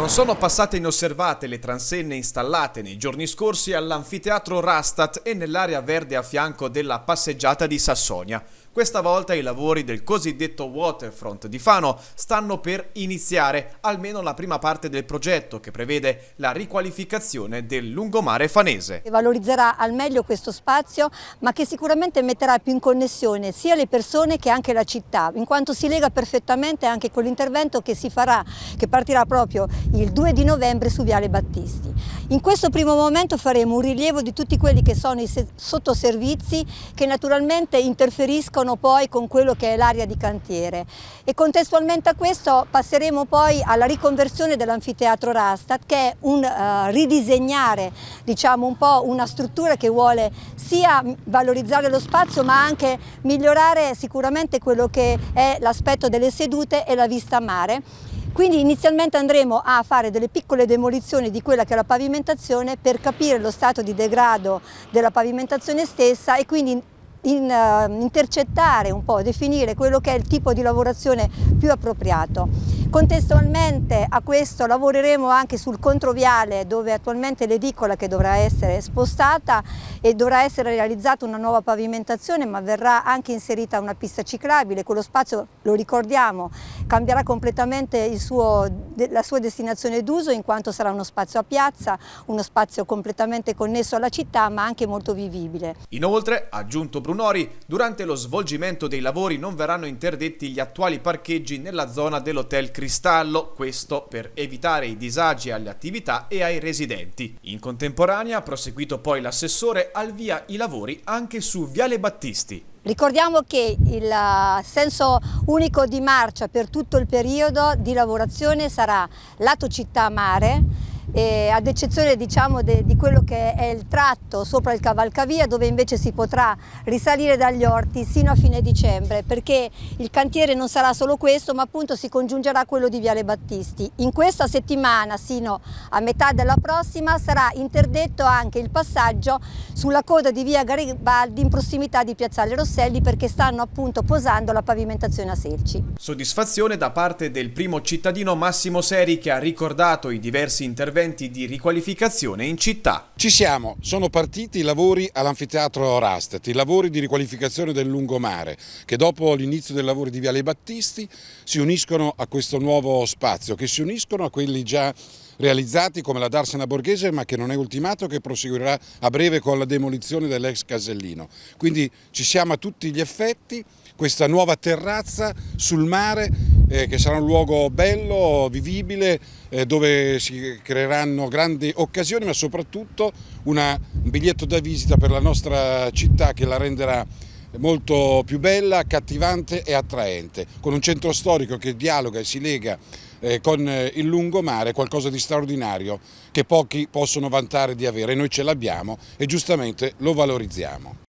Non sono passate inosservate le transenne installate nei giorni scorsi all'anfiteatro Rastat e nell'area verde a fianco della passeggiata di Sassonia. Questa volta i lavori del cosiddetto waterfront di Fano stanno per iniziare, almeno la prima parte del progetto che prevede la riqualificazione del lungomare fanese. Valorizzerà al meglio questo spazio, ma che sicuramente metterà più in connessione sia le persone che anche la città, in quanto si lega perfettamente anche con l'intervento che si farà, che partirà proprio il 2 di novembre su Viale Battisti. In questo primo momento faremo un rilievo di tutti quelli che sono i sottoservizi che naturalmente interferiscono poi con quello che è l'area di cantiere e contestualmente a questo passeremo poi alla riconversione dell'anfiteatro Rastat che è un uh, ridisegnare diciamo un po' una struttura che vuole sia valorizzare lo spazio ma anche migliorare sicuramente quello che è l'aspetto delle sedute e la vista mare quindi inizialmente andremo a fare delle piccole demolizioni di quella che è la pavimentazione per capire lo stato di degrado della pavimentazione stessa e quindi in, uh, intercettare un po', definire quello che è il tipo di lavorazione più appropriato. Contestualmente a questo lavoreremo anche sul controviale dove attualmente l'edicola che dovrà essere spostata e dovrà essere realizzata una nuova pavimentazione ma verrà anche inserita una pista ciclabile, quello spazio lo ricordiamo cambierà completamente suo, la sua destinazione d'uso in quanto sarà uno spazio a piazza, uno spazio completamente connesso alla città ma anche molto vivibile. Inoltre, ha aggiunto Brunori, durante lo svolgimento dei lavori non verranno interdetti gli attuali parcheggi nella zona dell'hotel Cristiano cristallo, questo per evitare i disagi alle attività e ai residenti. In contemporanea ha proseguito poi l'assessore al via i lavori anche su Viale Battisti. Ricordiamo che il eh, senso unico di marcia per tutto il periodo di lavorazione sarà lato città mare, eh, ad eccezione diciamo, de, di quello che è il tratto sopra il cavalcavia dove invece si potrà risalire dagli orti sino a fine dicembre perché il cantiere non sarà solo questo ma appunto si congiungerà quello di Viale Battisti. In questa settimana sino a metà della prossima sarà interdetto anche il passaggio sulla coda di Via Garibaldi in prossimità di Piazzale Rosselli perché stanno appunto posando la pavimentazione a selci. Soddisfazione da parte del primo cittadino Massimo Seri che ha ricordato i diversi interventi interventi di riqualificazione in città. Ci siamo, sono partiti i lavori all'anfiteatro Rastet, i lavori di riqualificazione del lungomare che dopo l'inizio dei lavori di Viale Battisti si uniscono a questo nuovo spazio, che si uniscono a quelli già realizzati come la Darsena Borghese ma che non è ultimato e che proseguirà a breve con la demolizione dell'ex Casellino. Quindi ci siamo a tutti gli effetti, questa nuova terrazza sul mare eh, che sarà un luogo bello, vivibile, eh, dove si creeranno grandi occasioni, ma soprattutto una, un biglietto da visita per la nostra città che la renderà molto più bella, accattivante e attraente, con un centro storico che dialoga e si lega eh, con eh, il lungomare, qualcosa di straordinario che pochi possono vantare di avere e noi ce l'abbiamo e giustamente lo valorizziamo.